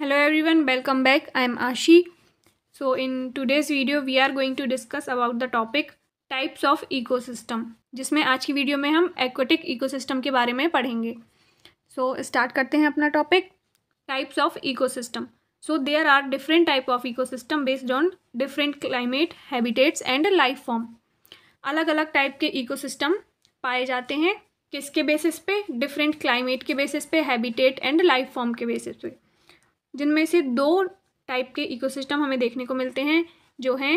hello everyone welcome back i am ashi so in today's video we are going to discuss about the topic types of ecosystem जिसमें आज की video में हम aquatic ecosystem के बारे में पढ़ेंगे सो so, स्टार्ट करते हैं अपना topic types of ecosystem so there are different type of ecosystem based on different climate habitats and life form अलग अलग टाइप के इकोसिस्टम पाए जाते हैं किसके बेसिस पे डिफरेंट क्लाइमेट के बेसिस पे हैबिटेट एंड लाइफ फॉर्म के बेसिस पे जिनमें से दो टाइप के इकोसिस्टम हमें देखने को मिलते हैं जो हैं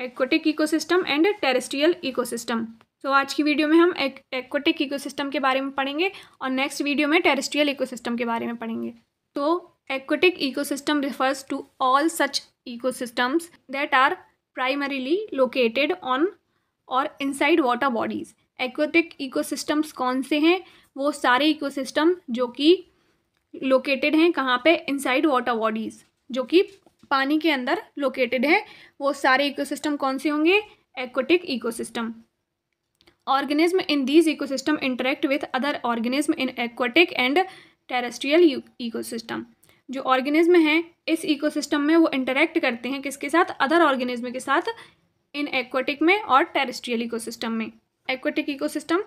aquatic ecosystem and terrestrial ecosystem तो आज की वीडियो में हम एक्वाटिक इकोसिस्टम के बारे में पढ़ेंगे और नेक्स्ट वीडियो में टेरेस्ट्रियल इकोसिस्टम के बारे में पढ़ेंगे तो aquatic ecosystem refers to all such ecosystems that are primarily located on और inside water bodies aquatic ecosystems कौन से हैं वो सारे इकोसिस्टम जो कि लोकेटेड हैं कहाँ पे इनसाइड वाटर बॉडीज जो कि पानी के अंदर लोकेटेड हैं वो सारे इकोसिस्टम कौन से होंगे aquatic ecosystem organism in these ecosystem interact with other organism in aquatic and terrestrial ecosystem जो ऑर्गेनिज्म हैं इस इकोसिस्टम में वो इंटरेक्ट करते हैं किसके साथ अदर ऑर्गेनिज्म के साथ इन एक्वेटिक में और टेरेस्ट्रियल इकोसिस्टम में aquatic ecosystem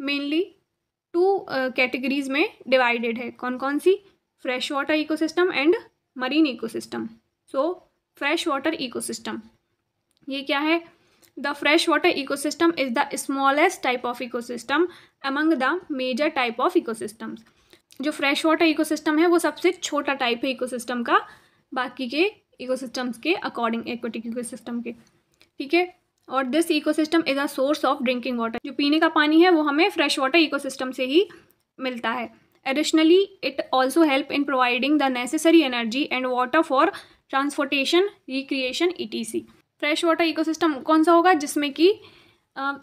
mainly two categories में डिवाइडेड है कौन कौन सी fresh water ecosystem and marine ecosystem so fresh water ecosystem ये क्या है the system is the smallest type of eco system ecosystem the major type of eco ecosystems जो fresh water ecosystem है वो सबसे छोटा टाइप है इकोसिस्टम का बाकी के इकोसिस्टम्स के अकॉर्डिंग एक्वेटिक इकोसिस्टम के ठीक है और this ecosystem is a source of drinking water जो पीने का पानी है वो हमें फ्रेश वाटर इकोसिस्टम से ही मिलता है additionally it also help in providing the necessary energy and water for transportation recreation ई फ्रेश वाटर इकोसिस्टम कौन सा होगा जिसमें कि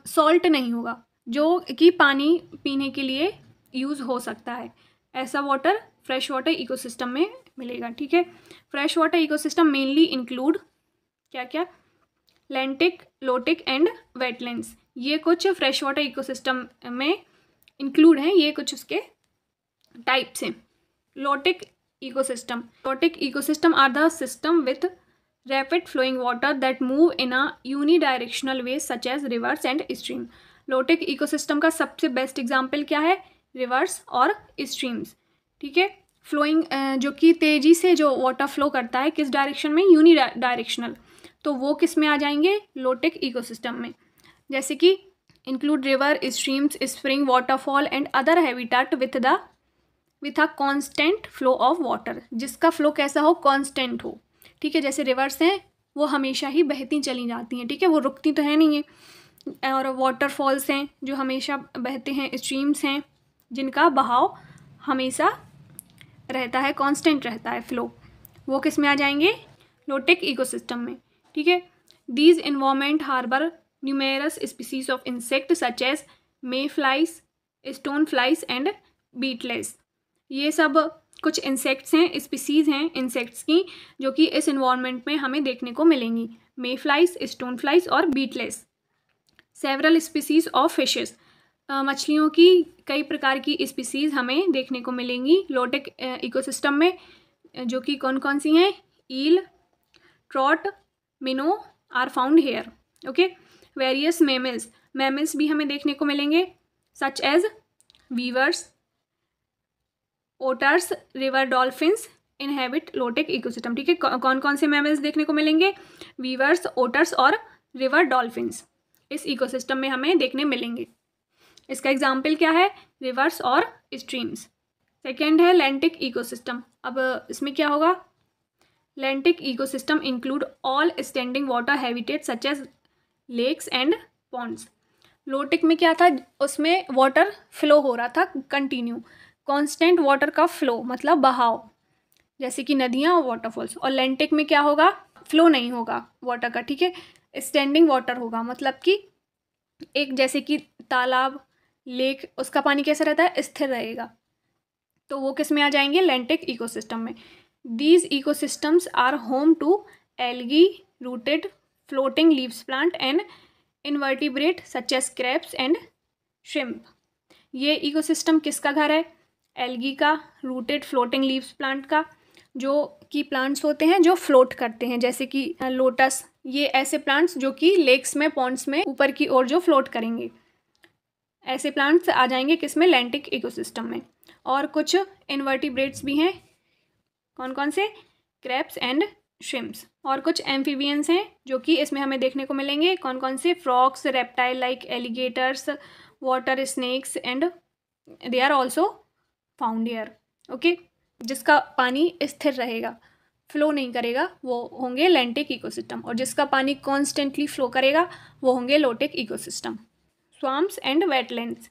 सॉल्ट uh, नहीं होगा जो कि पानी पीने के लिए यूज़ हो सकता है ऐसा वाटर फ्रेश वाटर इकोसिस्टम में मिलेगा ठीक है fresh water ecosystem mainly include क्या क्या लेंटिक लोटिक एंड वेटलैंड्स ये कुछ फ्रेश वाटर इकोसिस्टम में इंक्लूड हैं ये कुछ उसके टाइप्स हैं lotic lotic ecosystem are the system with rapid flowing water that move in a unidirectional way such as rivers and stream lotic ecosystem का सबसे बेस्ट एग्जाम्पल क्या है रिवर्स और स्ट्रीम्स ठीक है फ्लोइंग जो कि तेज़ी से जो वाटर फ्लो करता है किस डायरेक्शन में यूनी डायरेक्शनल तो वो किस में आ जाएंगे लोटिक इकोसिस्टम में जैसे कि include river streams spring waterfall and other habitat with the with a constant flow of water जिसका फ्लो कैसा हो कॉन्स्टेंट हो ठीक है जैसे रिवर्स हैं वो हमेशा ही बहती चली जाती हैं ठीक है वो रुकती तो है नहीं है और वाटरफॉल्स हैं जो हमेशा बहते हैं स्ट्रीम्स हैं जिनका बहाव हमेशा रहता है कांस्टेंट रहता है फ्लो वो किस में आ जाएंगे लोटिक इकोसिस्टम में ठीक है these environment harbour numerous species of insect such as mayflies stoneflies and beetles ये सब कुछ इंसेक्ट्स हैं स्पीसीज़ हैं इंसेक्ट्स की जो कि इस इन्वामेंट में हमें देखने को मिलेंगी मे फ्लाइस स्टोन फ्लाइस और beetles several species of fishes मछलियों की कई प्रकार की स्पीसीज़ हमें देखने को मिलेंगी लोटेक इकोसिस्टम में जो कि कौन कौन सी हैं eel trout minnow are found here okay various mammals mammals भी हमें देखने को मिलेंगे such as beavers otters river dolphins inhabit lotic ecosystem ठीक है कौन कौन से मेमल्स देखने को मिलेंगे वीवर्स ओटर्स और रिवर डॉल्फिन्स इस इकोसिस्टम में हमें देखने मिलेंगे इसका एग्जाम्पल क्या है रिवर्स और स्ट्रीम्स सेकेंड है लैंटिक इकोसिस्टम अब इसमें क्या होगा eco system include all standing water habitat such as lakes and ponds lotic में क्या था उसमें वाटर फ्लो हो रहा था कंटिन्यू कॉन्स्टेंट वाटर का फ्लो मतलब बहाव जैसे कि नदियाँ और वाटरफॉल्स और लेंटिक में क्या होगा फ्लो नहीं होगा वाटर का ठीक है स्टैंडिंग वाटर होगा मतलब कि एक जैसे कि तालाब लेक उसका पानी कैसा रहता है स्थिर रहेगा तो वो किस में आ जाएंगे लेंटिक इकोसिस्टम में these ecosystems are home to algae rooted floating leaves plant and invertebrate such as crabs and shrimp ये इकोसिस्टम किसका घर है एल्गी का रूटेड फ्लोटिंग लीव्स प्लांट का जो कि प्लांट्स होते हैं जो फ्लोट करते हैं जैसे कि लोटस ये ऐसे प्लांट्स जो कि लेक्स में पॉन्ड्स में ऊपर की ओर जो फ्लोट करेंगे ऐसे प्लांट्स आ जाएंगे किसमें लैंटिक इकोसिस्टम में और कुछ इन्वर्टिब्रेट्स भी हैं कौन कौन से क्रैप्स एंड श्रिम्स और कुछ एम्फीबियंस हैं जो कि इसमें हमें देखने को मिलेंगे कौन कौन से frogs reptile like alligators water snakes and they are also found here okay जिसका पानी स्थिर रहेगा फ्लो नहीं करेगा वो होंगे लेंटिक इकोसिस्टम और जिसका पानी कॉन्स्टेंटली फ्लो करेगा वो होंगे lotic ecosystem swamps and wetlands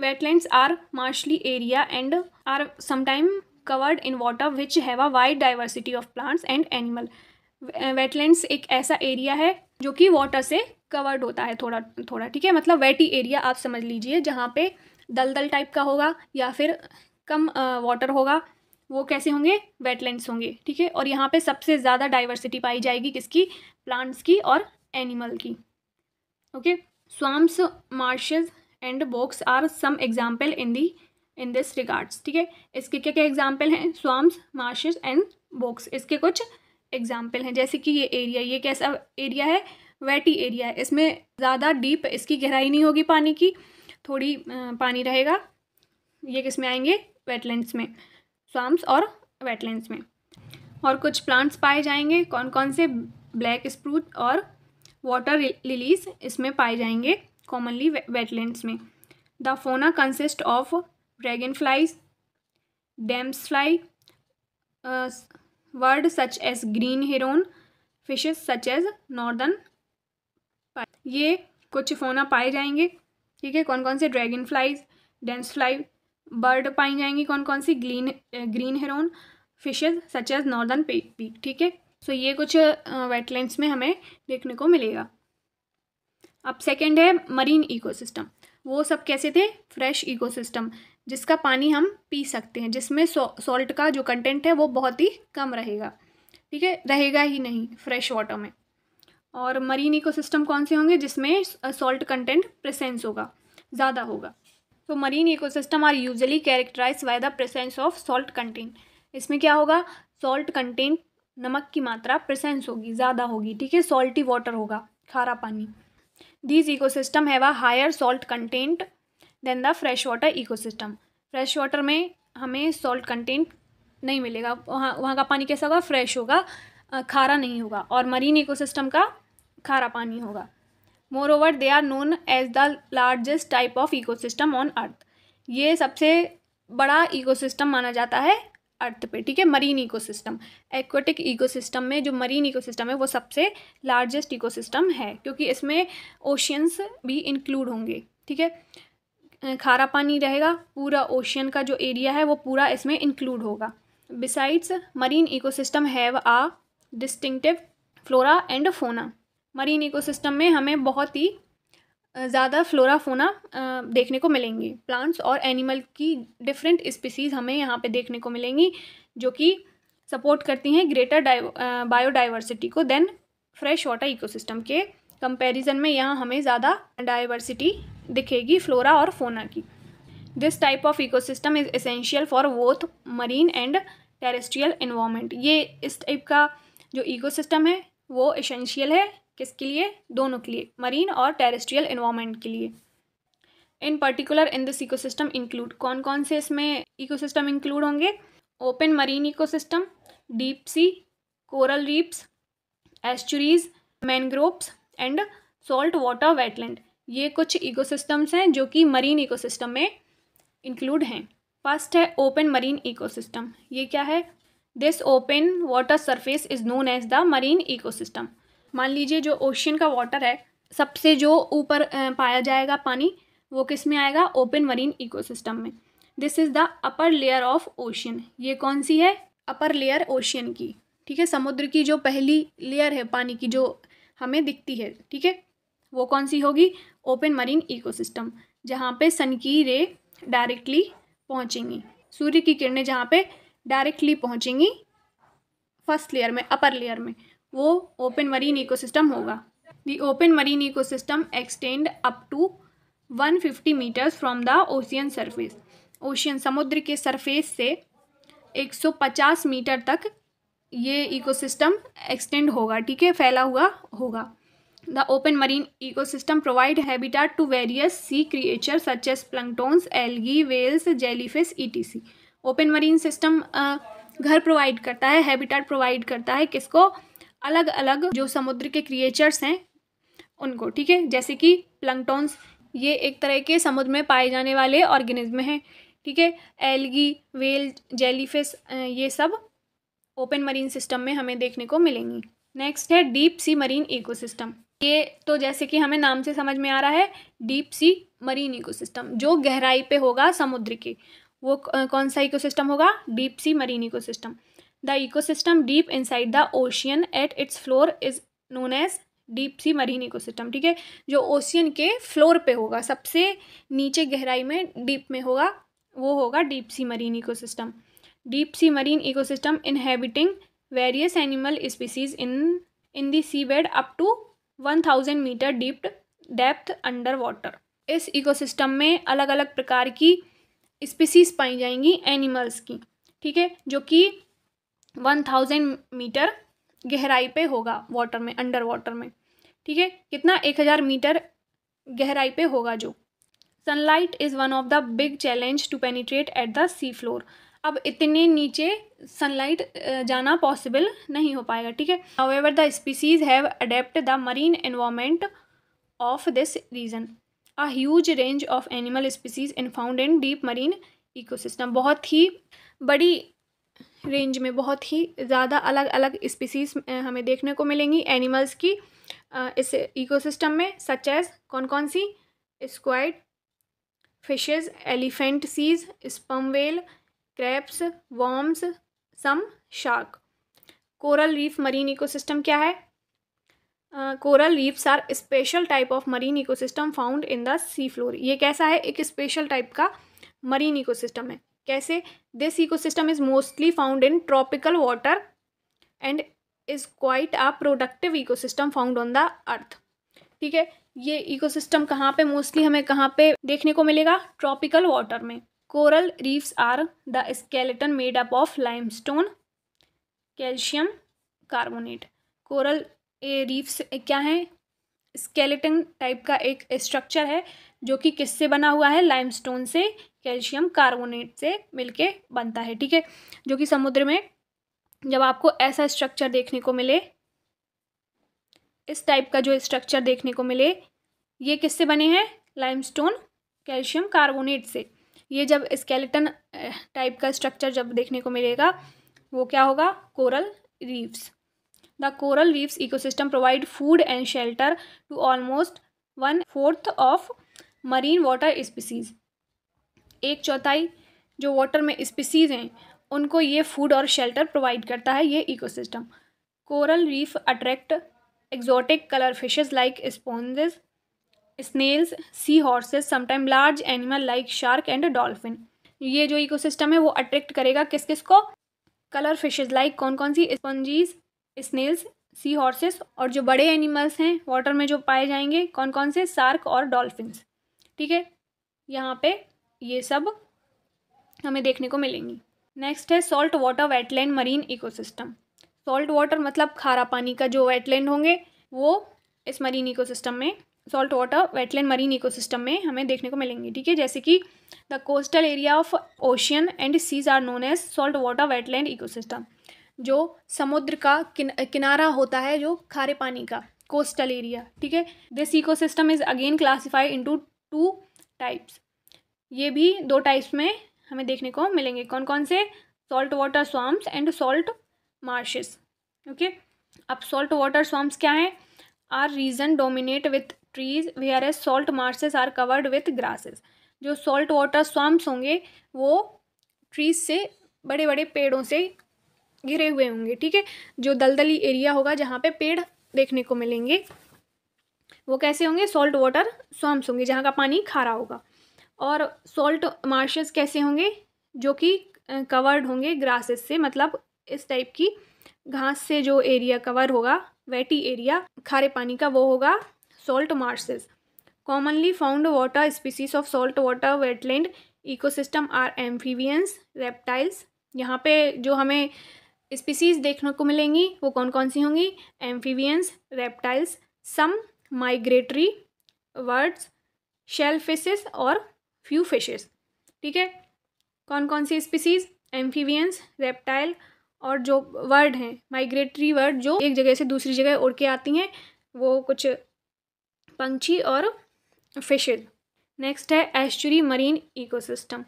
wetlands are marshy area and are sometime covered in water which have a wide diversity of plants and animal wetlands एक ऐसा एरिया है जो कि वाटर से कवर्ड होता है थोड़ा थोड़ा ठीक है मतलब वेटी एरिया आप समझ लीजिए जहाँ पे दलदल टाइप का होगा या फिर कम वाटर होगा वो कैसे होंगे वेटलैंड्स होंगे ठीक है और यहाँ पे सबसे ज़्यादा डाइवर्सिटी पाई जाएगी किसकी प्लांट्स की और एनिमल की okay swamps marshes and bogs are some example in the in this regards ठीक है इसके क्या क्या एग्जाम्पल हैं स्वाम्स मार्शेस एंड बोक्स इसके कुछ एग्जाम्पल हैं जैसे कि ये एरिया ये कैसा एरिया है वेटी एरिया है इसमें ज़्यादा डीप इसकी गहराई नहीं होगी पानी की थोड़ी पानी रहेगा ये किस में आएंगे वेटलैंड्स में स्वाम्स और वेटलैंड्स में और कुछ प्लांट्स पाए जाएंगे कौन कौन से ब्लैक स्प्रूट और वाटर लिलीज इसमें पाए जाएंगे कॉमनली वेटलैंड्स में the fauna consist of dragonflies damselfly bird such as green heron fishes such as northern ये कुछ फोना पाए जाएंगे ठीक है कौन कौन से dragon flies dense fly bird पाई जाएंगी कौन कौन सी green green heron fishes such as northern pike ठीक है सो ये कुछ वेटलैंड्स में हमें देखने को मिलेगा अब सेकेंड है मरीन इकोसिस्टम वो सब कैसे थे फ्रेश इकोसिस्टम जिसका पानी हम पी सकते हैं जिसमें सॉल्ट का जो कंटेंट है वो बहुत ही कम रहेगा ठीक है रहेगा ही नहीं फ्रेश वाटर में और मरीन इकोसिस्टम कौन से होंगे जिसमें सॉल्ट कंटेंट प्रेसेंस होगा ज़्यादा होगा तो marine ecosystem are usually characterize by the presence of salt content इसमें क्या होगा सॉल्ट कंटेंट नमक की मात्रा प्रेसेंस होगी ज़्यादा होगी ठीक है सॉल्टी वाटर होगा खारा पानी these ecosystem have a higher salt content than the fresh water ecosystem fresh water में हमें सॉल्ट कंटेंट नहीं मिलेगा वहाँ वहाँ का पानी कैसा होगा फ्रेश होगा खारा नहीं होगा और मरीन इकोसिस्टम का खारा पानी होगा moreover they are known as the largest type of ecosystem on earth ये सबसे बड़ा इकोसिस्टम माना जाता है अर्थ पे ठीक है मरीन इकोसिस्टम एक्वेटिक इकोसिस्टम में जो मरीन इकोसिस्टम है वो सबसे लार्जेस्ट इकोसिस्टम है क्योंकि इसमें ओशियंस भी इंक्लूड होंगे ठीक है खारा पानी रहेगा पूरा ओशियन का जो एरिया है वो पूरा इसमें इंक्लूड होगा besides marine ecosystem have a distinctive flora and fauna marine ecosystem में हमें बहुत ही ज़्यादा फ्लोरा फोना देखने को मिलेंगी प्लांट्स और एनिमल की डिफरेंट स्पीसीज़ हमें यहाँ पे देखने को मिलेंगी जो कि सपोर्ट करती हैं ग्रेटर बायोडाइवर्सिटी को देन फ्रेश वाटर इकोसिस्टम के कंपैरिजन में यहाँ हमें ज़्यादा डाइवर्सिटी दिखेगी फ्लोरा और फोना की this type of ecosystem is essential for both marine and terrestrial environment ये इस टाइप का जो इकोसिस्टम है वो इसेंशियल है किसके लिए दोनों के लिए मरीन और टेरेस्ट्रियल इन्वामेंट के लिए in particular in this ecosystem include कौन कौन से इसमें इकोसिस्टम इंक्लूड होंगे open marine ecosystem deep sea coral reefs estuaries mangroves and salt water wetland ये कुछ इकोसिस्टम्स हैं जो कि मरीन इकोसिस्टम में इंक्लूड हैं फर्स्ट है ओपन मरीन इकोसिस्टम ये क्या है this open water surface is known as the marine ecosystem मान लीजिए जो ओशियन का वाटर है सबसे जो ऊपर पाया जाएगा पानी वो किस में आएगा ओपन मरीन इकोसिस्टम में this is the upper layer of ocean ये कौन सी है अपर लेयर ओशियन की ठीक है समुद्र की जो पहली लेयर है पानी की जो हमें दिखती है ठीक है वो कौन सी होगी ओपन मरीन इकोसिस्टम जहाँ पे सन की रे डायरेक्टली पहुँचेंगी सूर्य की किरणें जहाँ पे डायरेक्टली पहुँचेंगी फर्स्ट लेयर में अपर लेयर में वो ओपन मरीन इकोसिस्टम होगा the open marine ecosystem extend up to 150 meters from the ocean surface ocean समुद्र के सरफेस से 150 मीटर तक ये इकोसिस्टम एक्सटेंड होगा ठीक है फैला हुआ होगा The open marine ecosystem provide habitat to various sea creatures such algae whales algae, E T C open marine system घर प्रोवाइड करता है हैबिटाट प्रोवाइड करता है किसको अलग अलग जो समुद्र के क्रिएचर्स हैं उनको ठीक है जैसे कि प्लंगटोन्स ये एक तरह के समुद्र में पाए जाने वाले ऑर्गेनिज्म हैं ठीक है एलगी वेल जेलीफिश ये सब ओपन मरीन सिस्टम में हमें देखने को मिलेंगी नेक्स्ट है डीप सी मरीन इकोसिस्टम ये तो जैसे कि हमें नाम से समझ में आ रहा है डीप सी मरीन इकोसिस्टम जो गहराई पे होगा समुद्र की वो कौन सा इकोसिस्टम होगा deep sea marine ecosystem the ecosystem deep inside the ocean at its floor is known as deep sea marine ecosystem ठीक है जो ओशियन के फ्लोर पे होगा सबसे नीचे गहराई में डीप में होगा वो होगा deep sea marine ecosystem deep sea marine ecosystem inhabiting various animal species in in the sea bed up to one thousand meter deep depth under water इस इकोसिस्टम में अलग अलग प्रकार की स्पीसीज पाई जाएंगी एनिमल्स की ठीक है जो कि वन थाउजेंड मीटर गहराई पे होगा वाटर में अंडर वाटर में ठीक है कितना एक हज़ार मीटर गहराई पे होगा जो sunlight is one of the big challenge to penetrate at the sea floor अब इतने नीचे सनलाइट जाना पॉसिबल नहीं हो पाएगा ठीक है however the species have adept the marine environment of this region a huge range of animal species in found in deep marine ecosystem बहुत ही बड़ी रेंज में बहुत ही ज़्यादा अलग अलग स्पीसीज हमें देखने को मिलेंगी एनिमल्स की इस इकोसिस्टम में सच एज कौन कौन सी स्क्वाइड फिशेज एलिफेंट सीज sperm whale crabs worms some shark coral reef marine ecosystem क्या है coral reefs are special type of marine ecosystem found in the sea floor ये कैसा है एक स्पेशल टाइप का मरीन इकोसिस्टम है कैसे this ecosystem is mostly found in tropical water and is quite a productive ecosystem found on the earth ठीक है ये इकोसिस्टम कहाँ पर मोस्टली हमें कहाँ पे देखने को मिलेगा ट्रॉपिकल वाटर में coral reefs are the skeleton made up of limestone calcium carbonate coral reefs क्या है स्केलेटन टाइप का एक स्ट्रक्चर है जो कि किससे बना हुआ है स्टोन से कैल्शियम कार्बोनेट से मिलके बनता है ठीक है जो कि समुद्र में जब आपको ऐसा स्ट्रक्चर देखने को मिले इस टाइप का जो स्ट्रक्चर देखने को मिले ये किससे बने हैं लाइमस्टोन कैल्शियम कार्बोनेट से ये जब स्केलेटन टाइप का स्ट्रक्चर जब देखने को मिलेगा वो क्या होगा coral reefs the coral reefs ecosystem provide food and shelter to almost one fourth of marine water species एक चौथाई जो वाटर में स्पीसीज हैं उनको ये फूड और शेल्टर प्रोवाइड करता है ये ecosystem coral reef attract exotic colour fishes like sponges snails sea horses sometime large animal like shark and dolphin ये जो इकोसिस्टम है वो अट्रैक्ट करेगा किस किस को कलर फिशेज लाइक कौन कौन सी स्पंजीज स्नेल्स सी हॉर्सेस और जो बड़े एनिमल्स हैं वाटर में जो पाए जाएंगे कौन कौन से सार्क और डॉल्फिन्स ठीक है यहाँ पे ये सब हमें देखने को मिलेंगी नेक्स्ट है salt water wetland marine ecosystem salt water मतलब खारा पानी का जो वेटलैंड होंगे वो इस मरीन इकोसिस्टम में salt water wetland marine ecosystem में हमें देखने को मिलेंगे ठीक है जैसे कि the coastal area of ocean and seas are known as salt water wetland ecosystem जो समुद्र का किन, किनारा होता है जो खारे पानी का कोस्टल एरिया ठीक है this ecosystem is again classified into two types ये भी दो टाइप्स में हमें देखने को मिलेंगे कौन कौन से salt water swamps and salt marshes okay अब सॉल्ट वाटर स्वाम्प्स क्या हैं are region dominate with trees where as salt marshes are covered with grasses जो सॉल्ट वाटर स्वाम्प्स होंगे वो ट्रीज से बड़े बड़े पेड़ों से घिरे हुए होंगे ठीक है जो दलदली एरिया होगा जहाँ पे पेड़ देखने को मिलेंगे वो कैसे होंगे सॉल्ट वाटर स्वाम्प्स होंगे जहाँ का पानी खारा होगा और सॉल्ट मार्शेस कैसे होंगे जो कि कवर्ड होंगे ग्रासेस से मतलब इस टाइप की घास से जो एरिया कवर होगा वेटी एरिया खारे पानी का वो होगा salt marshes commonly found water species of salt water wetland ecosystem are amphibians reptiles यहाँ पे जो हमें स्पीसीज देखने को मिलेंगी वो कौन कौन सी होंगी amphibians reptiles some migratory birds shell fishes और फ्यू फिशेस ठीक है कौन कौन सी स्पीसीज एम्फीवियंस रेप्टाइल और जो वर्ड हैं माइग्रेटरी वर्ड जो एक जगह से दूसरी जगह उड़ के आती हैं वो कुछ पंछी और फिशेज नेक्स्ट है एस्चुरी मरीन इकोसिस्टम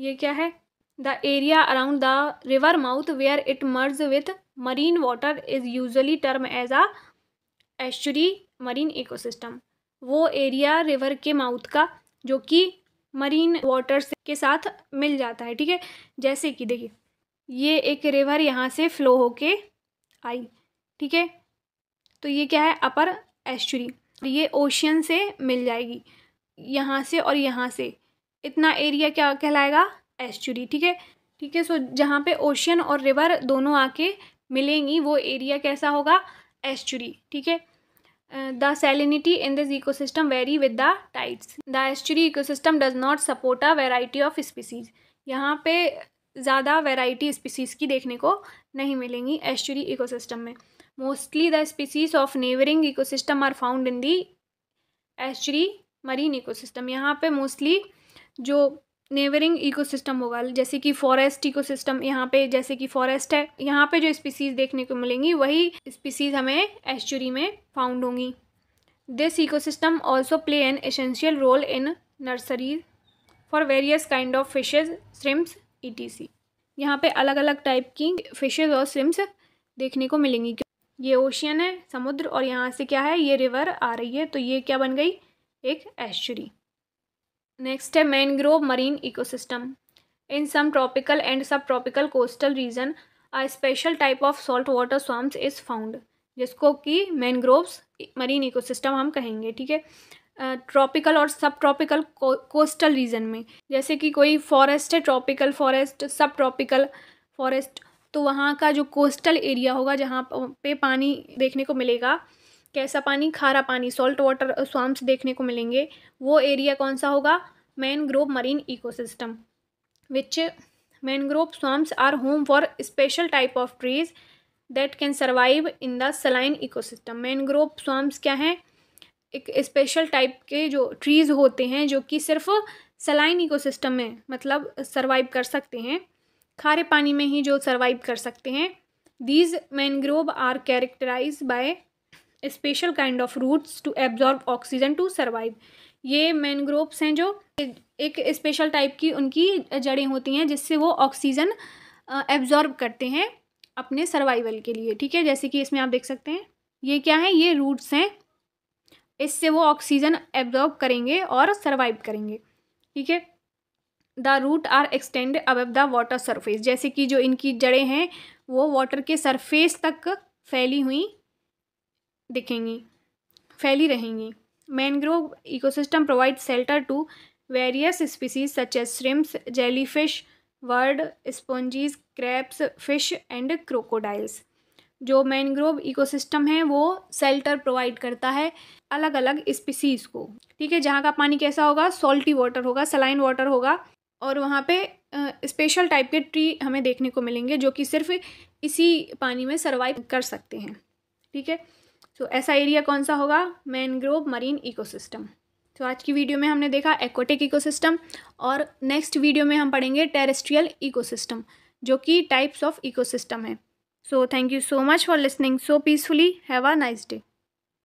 ये क्या है the area around the river mouth where it merge with marine water is usually term as a estuary marine ecosystem वो एरिया रिवर के माउथ का जो कि मरीन वाटर के साथ मिल जाता है ठीक है जैसे कि देखिए ये एक रिवर यहाँ से फ्लो होके आई ठीक है तो ये क्या है अपर एस्चुरी तो ये ओशियन से मिल जाएगी यहाँ से और यहाँ से इतना एरिया क्या कहलाएगा एस्चुरी ठीक है ठीक है सो जहाँ पे ओशियन और रिवर दोनों आके मिलेंगी वो एरिया कैसा होगा एस्चुरी ठीक है in this eco system very with the tides the estuary eco system does not support a variety of species यहाँ पे ज़्यादा वेराइटी स्पीसीज़ की देखने को नहीं मिलेंगी एस्चुरी इकोसिस्टम में mostly the species of neighbouring ecosystem are found in the estuary marine ecosystem यहाँ पे मोस्टली जो नेवरिंग इकोसिस्टम होगा जैसे कि फॉरेस्ट इकोसिस्टम यहाँ पे जैसे कि फॉरेस्ट है यहाँ पे जो स्पीसीज देखने को मिलेंगी वही स्पीसीज हमें एस्चुरी में फाउंड होंगी this ecosystem also play an essential role in nurseries for various kind of fishes shrimps sea e यहाँ पे अलग अलग टाइप की फिशेज़ और स्विम्स देखने को मिलेंगी ये ओशियन है समुद्र और यहाँ से क्या है ये रिवर आ रही है तो ये क्या बन गई एक एश्चरी नेक्स्ट है mangrove marine ecosystem in some tropical and sub tropical coastal region a special type of salt water swamps is found जिसको कि मैनग्रोव्स मरीन इकोसिस्टम हम कहेंगे ठीक है ट्रॉपिकल और सब ट्रॉपिकल कोस्टल रीजन में जैसे कि कोई फॉरेस्ट है tropical forest sub tropical forest तो वहाँ का जो कोस्टल एरिया होगा जहाँ पे पानी देखने को मिलेगा कैसा पानी खारा पानी सॉल्ट वाटर स्वाम्स देखने को मिलेंगे वो एरिया कौन सा होगा mangrove marine ecosystem which mangrove swamps are home for special type of trees that can survive in the saline ecosystem mangrove swamps क्या हैं एक स्पेशल टाइप के जो ट्रीज़ होते हैं जो कि सिर्फ सलाइन इकोसिस्टम में मतलब सर्वाइव कर सकते हैं खारे पानी में ही जो सर्वाइव कर सकते हैं these mangrove are characterize by special kind of roots to absorb oxygen to survive ये मैनग्रोव्स हैं जो एक स्पेशल टाइप की उनकी जड़ें होती हैं जिससे वो ऑक्सीजन एब्जॉर्ब करते हैं अपने सर्वाइवल के लिए ठीक है जैसे कि इसमें आप देख सकते हैं ये क्या है ये रूट्स हैं इससे वो ऑक्सीजन एब्जॉर्ब करेंगे और सर्वाइव करेंगे ठीक है the root are extend up the water surface जैसे कि जो इनकी जड़ें हैं वो वाटर के सरफेस तक फैली हुई दिखेंगी फैली रहेंगी mangrove ecosystem provide shelter to various species such as shrimps jellyfish bird sponges crabs fish and crocodiles जो मैनग्रोव इकोसिस्टम है वो सेल्टर प्रोवाइड करता है अलग अलग स्पीसीज़ को ठीक है जहाँ का पानी कैसा होगा सॉल्टी वाटर होगा सलाइन वाटर होगा और वहाँ पे स्पेशल टाइप के ट्री हमें देखने को मिलेंगे जो कि सिर्फ इसी पानी में सर्वाइव कर सकते हैं ठीक है तो ऐसा एरिया कौन सा होगा मैनग्रोव मरीन इकोसिस्टम तो आज की वीडियो में हमने देखा एक्वाटिक इकोसिस्टम और नेक्स्ट वीडियो में हम पढ़ेंगे टेरेस्ट्रियल इकोसिस्टम जो कि टाइप्स ऑफ इकोसिस्टम है So thank you so much for listening so peacefully. Have a nice day.